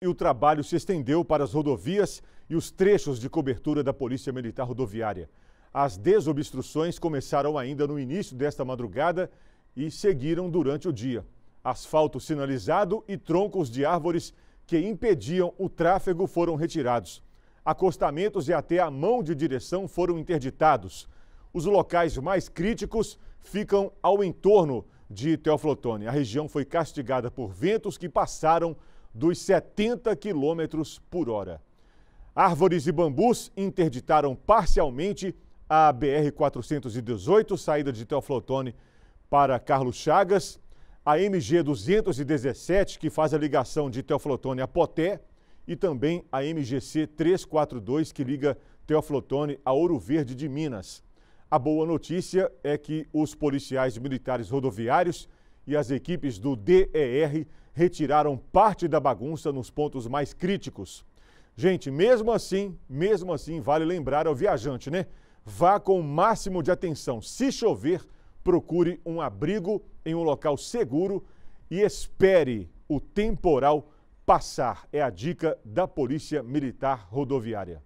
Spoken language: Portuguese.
e o trabalho se estendeu para as rodovias e os trechos de cobertura da Polícia Militar Rodoviária. As desobstruções começaram ainda no início desta madrugada e seguiram durante o dia. Asfalto sinalizado e troncos de árvores que impediam o tráfego foram retirados. Acostamentos e até a mão de direção foram interditados. Os locais mais críticos ficam ao entorno de Teoflotone. A região foi castigada por ventos que passaram dos 70 quilômetros por hora. Árvores e bambus interditaram parcialmente a BR-418, saída de Teoflotone para Carlos Chagas, a MG-217, que faz a ligação de Teoflotone a Poté, e também a MGC-342, que liga Teoflotone a Ouro Verde de Minas. A boa notícia é que os policiais militares rodoviários e as equipes do DER retiraram parte da bagunça nos pontos mais críticos. Gente, mesmo assim, mesmo assim, vale lembrar ao viajante, né? Vá com o máximo de atenção. Se chover, procure um abrigo em um local seguro e espere o temporal passar. É a dica da Polícia Militar Rodoviária.